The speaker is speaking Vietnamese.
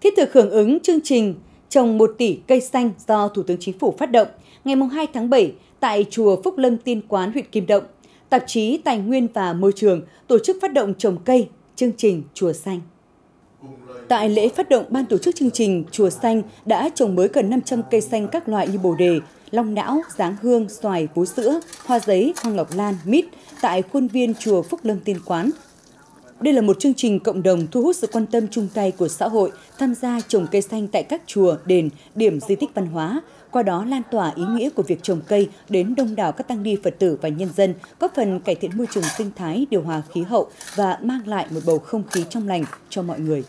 Thiết thực hưởng ứng chương trình trồng 1 tỷ cây xanh do Thủ tướng Chính phủ phát động ngày 2 tháng 7 tại Chùa Phúc Lâm Tiên Quán, huyện Kim Động, tạp chí Tài nguyên và Môi trường tổ chức phát động trồng cây, chương trình Chùa Xanh. Tại lễ phát động, ban tổ chức chương trình Chùa Xanh đã trồng mới gần 500 cây xanh các loại như bồ đề, long não, giáng hương, xoài, vú sữa, hoa giấy, hoa ngọc lan, mít tại khuôn viên chùa Phúc Lâm Tiên Quán, đây là một chương trình cộng đồng thu hút sự quan tâm chung tay của xã hội tham gia trồng cây xanh tại các chùa, đền, điểm di tích văn hóa, qua đó lan tỏa ý nghĩa của việc trồng cây đến đông đảo các tăng ni Phật tử và nhân dân, góp phần cải thiện môi trường sinh thái, điều hòa khí hậu và mang lại một bầu không khí trong lành cho mọi người.